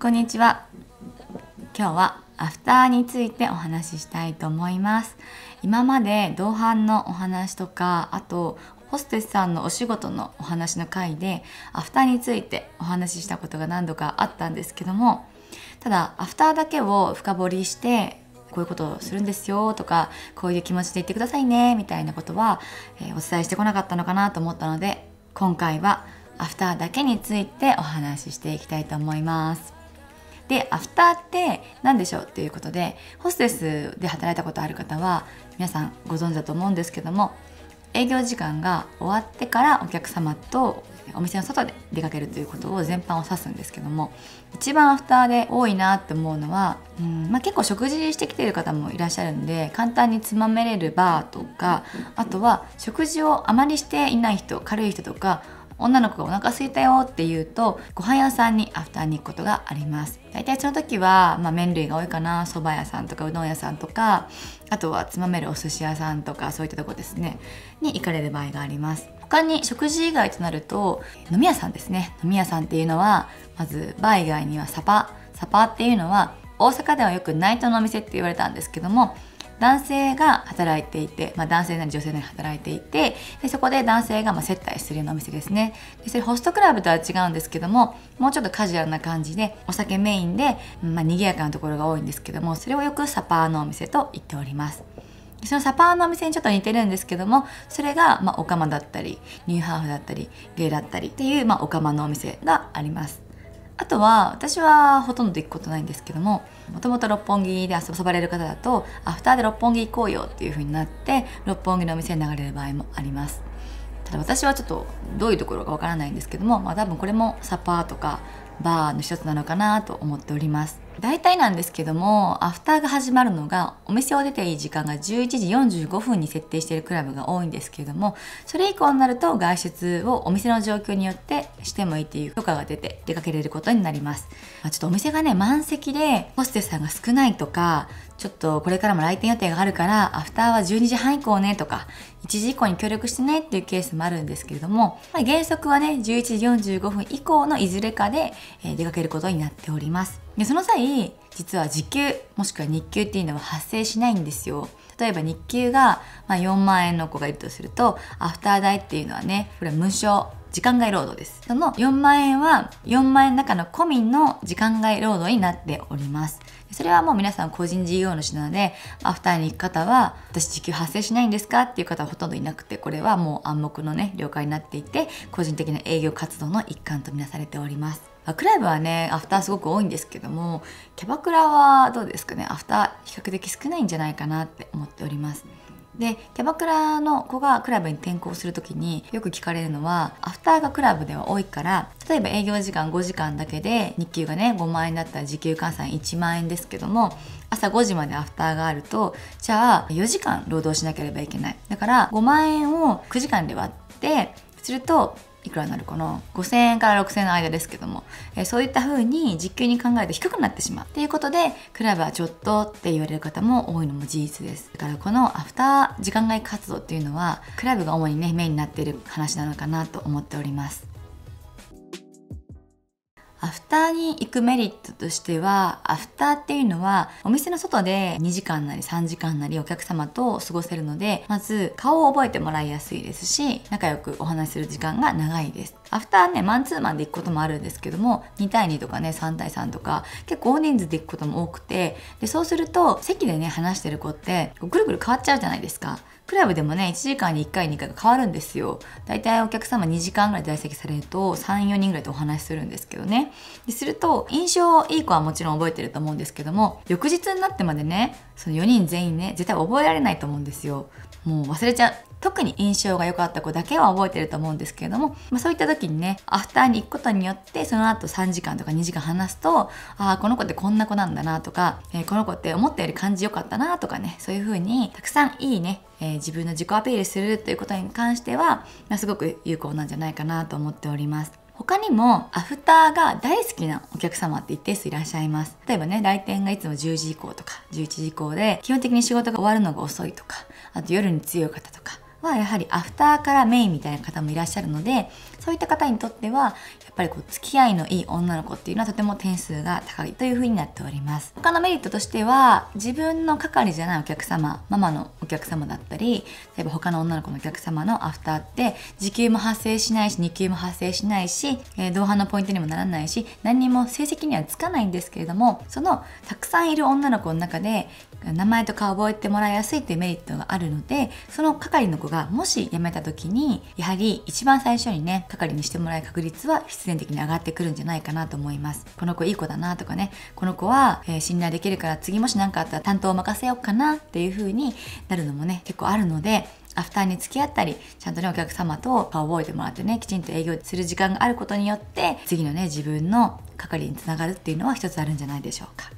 こんにちは今日はアフターについてお話ししたいと思います今まで同伴のお話とかあとホステスさんのお仕事のお話の回でアフターについてお話ししたことが何度かあったんですけどもただアフターだけを深掘りしてこういうことをするんですよとかこういう気持ちで言ってくださいねみたいなことは、えお伝えしてこなかったのかなと思ったので今回はアフターだけについてお話ししていきたいと思います。でアフターって何でしょうっていうことでホステスで働いたことある方は皆さんご存知だと思うんですけども営業時間が終わってからお客様とお店の外で出かけるということを全般を指すんですけども一番アフターで多いなって思うのはうん、まあ、結構食事してきてる方もいらっしゃるんで簡単につまめれるバーとかあとは食事をあまりしていない人軽い人とか女の子がお腹すいたよって言うとご飯屋さんにアフターに行くことがあります大体その時は、まあ、麺類が多いかなそば屋さんとかうどん屋さんとかあとはつまめるお寿司屋さんとかそういったとこですねに行かれる場合があります他に食事以外となると飲み屋さんですね飲み屋さんっていうのはまずバー以外にはサパサパっていうのは大阪ではよくナイトのお店って言われたんですけども男性が働いていて、まあ、男性なり女性なり働いていてでそこで男性がま接待するようなお店ですねでそれホストクラブとは違うんですけどももうちょっとカジュアルな感じでお酒メインで、まあ、賑やかなところが多いんですけどもそれをよくサパーのお店と言っておりますそのサパーのお店にちょっと似てるんですけどもそれがまあオカマだったりニューハーフだったりゲイだったりっていうまあオカマのお店がありますあとは私はほとんど行くことないんですけどももともと六本木で遊ばれる方だとアフターで六本木行こうよっていう風になって六本木のお店に流れる場合もありますただ私はちょっとどういうところかわからないんですけども、まあ、多分これもサパーとかバーの一つなのかなと思っております大体なんですけどもアフターが始まるのがお店を出ていい時間が11時45分に設定しているクラブが多いんですけどもそれ以降になると外出をお店の状況によってしてもいいっていう許可が出て出かけれることになります、まあ、ちょっとお店がね満席でホステスさんが少ないとかちょっとこれからも来店予定があるから、アフターは12時半以降ねとか、1時以降に協力してねっていうケースもあるんですけれども、まあ、原則はね、11時45分以降のいずれかで、え出かけることになっております。で、その際、実は時給、もしくは日給っていうのは発生しないんですよ。例えば日給が、ま4万円の子がいるとすると、アフター代っていうのはね、これは無償。時間外労働です。その4万円は4万円の中の込みの時間外労働になっております。それはもう皆さん個人事業主なので、アフターに行く方は、私時給発生しないんですかっていう方はほとんどいなくて、これはもう暗黙のね、了解になっていて、個人的な営業活動の一環とみなされております。クライブはね、アフターすごく多いんですけども、キャバクラはどうですかね、アフター比較的少ないんじゃないかなって思っております。でキャバクラの子がクラブに転校する時によく聞かれるのはアフターがクラブでは多いから例えば営業時間5時間だけで日給がね5万円だったら時給換算1万円ですけども朝5時までアフターがあるとじゃあ4時間労働しなければいけないだから5万円を9時間で割ってするといくらになるかな5000円から6000円の間ですけども、えー、そういった風に実給に考えると低くなってしまうっていうことでクラブはちょっとって言われる方も多いのも事実ですだからこのアフター時間外活動っていうのはクラブが主にねメインになっている話なのかなと思っておりますアフターに行くメリットとしてはアフターっていうのはお店の外で2時間なり3時間なりお客様と過ごせるのでまず顔を覚えてもらいやすいですし仲良くお話しする時間が長いですアフターねマンツーマンで行くこともあるんですけども2対2とかね3対3とか結構大人数で行くことも多くてでそうすると席でね話してる子ってぐるぐる変わっちゃうじゃないですかクラブでもね1時間に1回2回が変わるんですよだいたいお客様2時間ぐらい在籍されると34人ぐらいとお話しするんですけどねですると印象いい子はもちろん覚えてると思うんですけども翌日になってまでねその4人全員ね絶対覚えられないと思うんですよもう忘れちゃ特に印象が良かった子だけは覚えてると思うんですけれども、まあ、そういった時にねアフターに行くことによってその後3時間とか2時間話すとああこの子ってこんな子なんだなとか、えー、この子って思ったより感じ良かったなとかねそういう風にたくさんいいね、えー、自分の自己アピールするということに関しては、まあ、すごく有効なんじゃないかなと思っております。他にもアフターが大好きなお客様って一定数いらっしゃいます例えばね来店がいつも10時以降とか11時以降で基本的に仕事が終わるのが遅いとかあと夜に強い方とかはやはりアフターからメインみたいな方もいらっしゃるのでそういった方にとってはやっぱりこう付き合いのいい女の子っていうのはとても点数が高いというふうになっております他のメリットとしては自分の係じゃないお客様ママのお客様だったり例えば他の女の子のお客様のアフターって時給も発生しないし2給も発生しないし、えー、同伴のポイントにもならないし何にも成績にはつかないんですけれどもそのたくさんいる女の子の中で名前とか覚えてもらいやすいっていうメリットがあるのでその係の子がもし辞めた時にやはり一番最初にね係にしてもらう確率は必然的に上がってくるんじゃないかなと思いますこの子いい子だなとかねこの子は、えー、信頼できるから次もし何かあったら担当を任せようかなっていう風になるのもね結構あるのでアフターに付き合ったりちゃんとねお客様と顔を覚えてもらってねきちんと営業する時間があることによって次のね自分の係につながるっていうのは一つあるんじゃないでしょうか。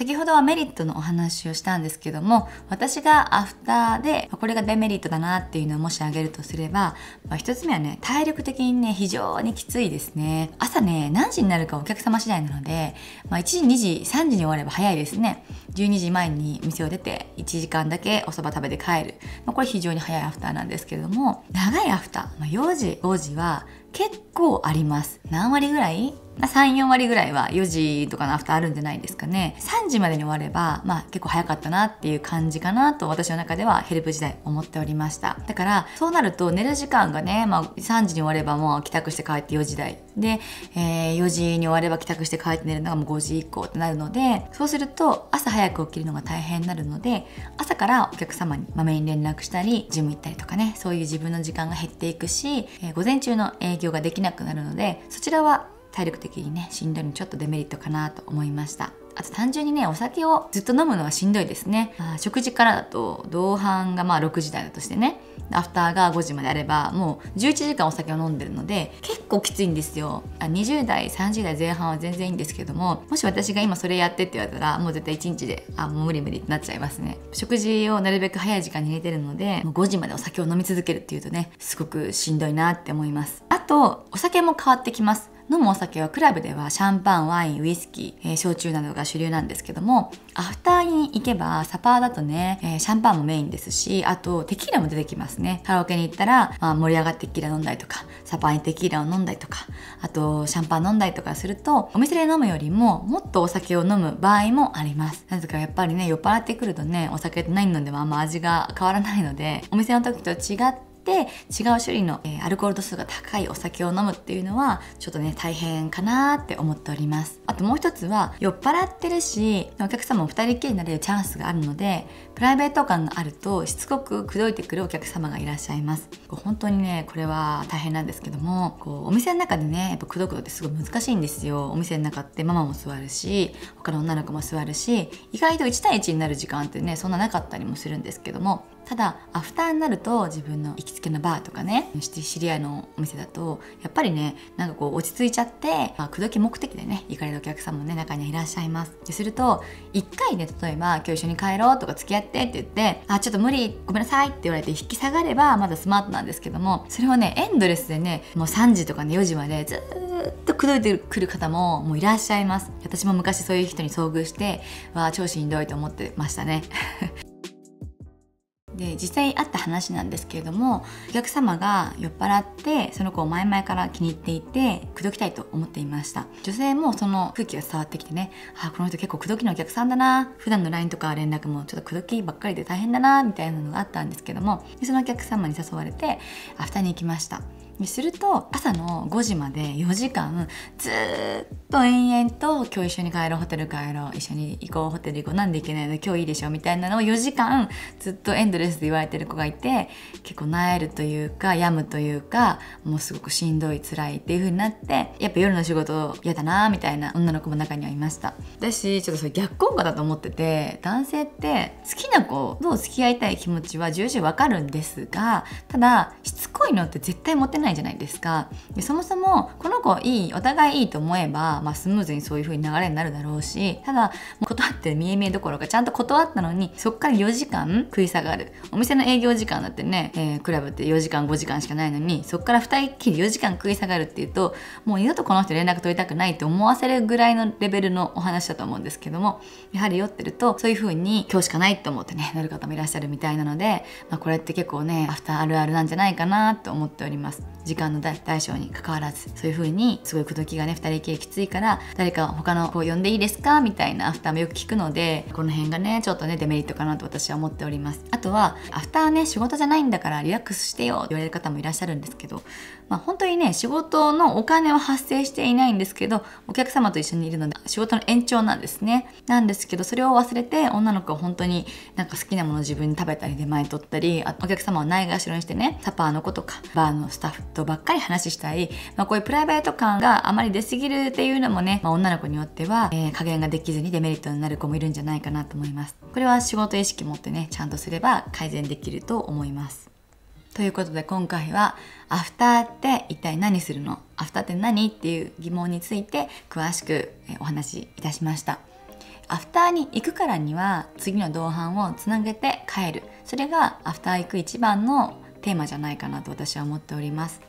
先ほどはメリットのお話をしたんですけども私がアフターでこれがデメリットだなっていうのをもし挙げるとすれば、まあ、1つ目はね体力的にね非常にきついですね朝ね何時になるかお客様次第なので、まあ、1時2時3時に終われば早いですね12時前に店を出て1時間だけお蕎麦食べて帰る、まあ、これ非常に早いアフターなんですけども長いアフター、まあ、4時5時は結構あります何割ぐらい34割ぐらいは4時とかのアフターあるんじゃないですかね3時までに終われば、まあ、結構早かったなっていう感じかなと私の中ではヘルプ時代思っておりましただからそうなると寝る時間がね、まあ、3時に終わればもう帰宅して帰って4時台で、えー、4時に終われば帰宅して帰って寝るのがもう5時以降ってなるのでそうすると朝早く起きるのが大変になるので朝からお客様にまめに連絡したりジム行ったりとかねそういう自分の時間が減っていくし、えー、午前中の営業ができなくなるのでそちらは体力的にねしんどいのちょっとデメリットかなと思いましたあと単純にねお酒をずっと飲むのはしんどいですねあ食事からだと同伴がまあ6時台だとしてねアフターが5時まであればもう11時間お酒を飲んでるので結構きついんですよ20代30代前半は全然いいんですけどももし私が今それやってって言われたらもう絶対1日であもう無理無理ってなっちゃいますね食事をなるべく早い時間に入れてるのでもう5時までお酒を飲み続けるっていうとねすごくしんどいなって思いますあとお酒も変わってきます飲むお酒はクラブではシャンパンワインウイスキー、えー、焼酎などが主流なんですけどもアフターに行けばサパーだとね、えー、シャンパンもメインですしあとテキーラも出てきますねカラオケに行ったら、まあ、盛り上がってテキーラ飲んだりとかサパーにテキーラを飲んだりとかあとシャンパン飲んだりとかするとお店で飲むよりももっとお酒を飲む場合もありますなぜかやっぱりね酔っ払ってくるとねお酒て何飲んでもあんま味が変わらないのでお店の時と違ってして違う種類の、えアルコール度数が高いお酒を飲むっていうのはちょっとね大変かなって思っておりますあともう一つは酔っ払ってるしお客様も2人きりになれるチャンスがあるのでプライベート感があるとしつこく口説いてくるお客様がいらっしゃいます本当にねこれは大変なんですけどもこうお店の中でねやっぱ口説くのってすごい難しいんですよお店の中ってママも座るし他の女の子も座るし意外と1対1になる時間ってねそんななかったりもするんですけどもただアフターになると自分の行きつけのバーとかね知り合いのお店だとやっぱりねなんかこう落ち着いちゃって、まあ、口説き目的でね行かれるお客さんもね中にはいらっしゃいますですると1回ね、例えば「今日一緒に帰ろう」とか「付き合って」って言って「あちょっと無理ごめんなさい」って言われて引き下がればまだスマートなんですけどもそれをねエンドレスでねもう3時とかね4時までずっと口説いてくる方ももういらっしゃいます私も昔そういう人に遭遇してわあ調子にどいと思ってましたねで実際あった話なんですけれどもお客様が酔っ払ってその子を前々から気に入っていて口説きたいと思っていました女性もその空気が伝わってきてねあこの人結構口説きのお客さんだな普段の LINE とか連絡もちょっと口説きばっかりで大変だなみたいなのがあったんですけどもそのお客様に誘われてアフターに行きましたすると朝の5時まで4時間ずっと延々と今日一緒に帰ろうホテル帰ろう一緒に行こうホテル行こうなんで行けないの今日いいでしょみたいなのを4時間ずっとエンドレスで言われてる子がいて結構なえるというか病むというかもうすごくしんどい辛いっていう風になってやっぱ夜の仕事嫌だなみたいな女の子も中にはいましただしちょっとそれ逆効果だと思ってて男性って好きな子と付き合いたい気持ちは重々わかるんですがただしつこいのって絶対モテないないじゃないですかでそもそもこの子いいお互いいいと思えば、まあ、スムーズにそういう風に流れになるだろうしただ断って見え見えどころかちゃんと断ったのにそっから4時間食い下がるお店の営業時間だってね、えー、クラブって4時間5時間しかないのにそっから2人っきり4時間食い下がるっていうともう二度とこの人連絡取りたくないって思わせるぐらいのレベルのお話だと思うんですけどもやはり酔ってるとそういう風に今日しかないと思ってねなる方もいらっしゃるみたいなので、まあ、これって結構ねアフターあるあるなんじゃないかなと思っております。時間の大小に関わらずそういう風にすごい口説きがね2人系きついから誰か他の子を呼んでいいですかみたいなアフターもよく聞くのでこの辺がねちょっとねデメリットかなと私は思っておりますあとはアフターね仕事じゃないんだからリラックスしてよって言われる方もいらっしゃるんですけどまあ本当にね仕事のお金は発生していないんですけどお客様と一緒にいるので仕事の延長なんですねなんですけどそれを忘れて女の子は本当になんか好きなもの自分に食べたり出前取ったりお客様をないがしろにしてねサパーの子とかバーのスタッフとばっかり話したい、まあ、こういうプライベート感があまり出すぎるっていうのもね、まあ、女の子によっては、えー、加減ができずにデメリットになる子もいるんじゃないかなと思います。これは仕事意識持ってね、ちゃんとすれば改善できると思います。ということで今回はアフターって一体何するのアフターって何っていう疑問について詳しくお話しいたしました。アフターに行くからには次の同伴をつなげて帰るそれがアフター行く一番のテーマじゃないかなと私は思っております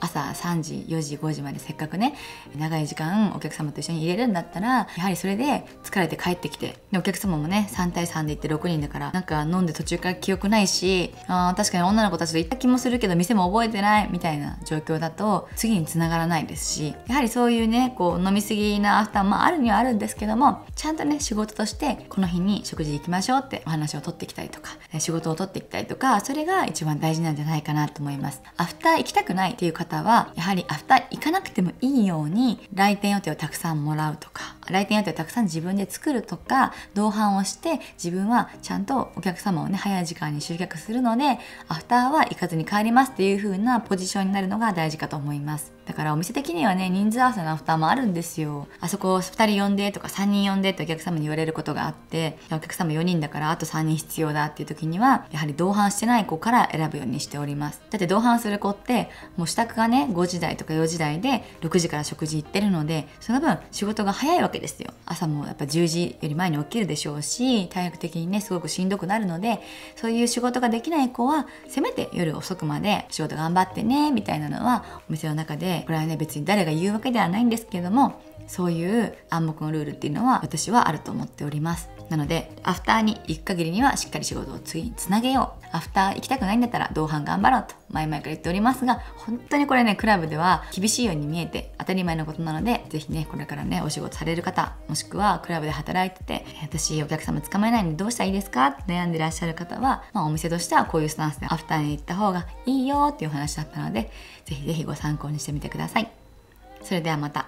朝3時4時5時までせっかくね長い時間お客様と一緒に入れるんだったらやはりそれで疲れて帰ってきてでお客様もね3対3で行って6人だからなんか飲んで途中から記憶ないしあ確かに女の子たちと行った気もするけど店も覚えてないみたいな状況だと次につながらないですしやはりそういうねこう飲み過ぎなアフターもあるにはあるんですけどもちゃんとね仕事としてこの日に食事行きましょうってお話を取ってきたりとか仕事を取ってきたりとかそれが一番大事なんじゃないかなと思います。アフター行きたくないっていう方方はやはりアフター行かなくてもいいように来店予定をたくさんもらうとか来店予定をたくさん自分で作るとか同伴をして自分はちゃんとお客様をね早い時間に集客するのでアフターは行かずに帰りますっていう風なポジションになるのが大事かと思いますだからお店的にはね人数合わせのアフターもあるんですよあそこ2人呼んでとか3人呼んでってお客様に言われることがあってお客様4人だからあと3人必要だっていう時にはやはり同伴してない子から選ぶようにしておりますだって同伴する子ってもう支度がね5時台とか4時台で6時から食事行ってるのでその分仕事が早いわけけですよ朝もやっぱ10時より前に起きるでしょうし体力的にねすごくしんどくなるのでそういう仕事ができない子はせめて夜遅くまで仕事頑張ってねみたいなのはお店の中でこれはね別に誰が言うわけではないんですけどもそういう暗黙のルールっていうのは私はあると思っておりますなのでアフターに行く限りにはしっかり仕事を次につなげようアフター行きたくないんだったら同伴頑張ろうと前々から言っておりますが本当にこれねクラブでは厳しいように見えて当たり前のことなので是非ねこれからねお仕事される方もしくはクラブで働いてて私お客様捕まえないんでどうしたらいいですかって悩んでらっしゃる方は、まあ、お店としてはこういうスタンスでアフターに行った方がいいよっていうお話だったので是非是非ご参考にしてみてください。それではまた。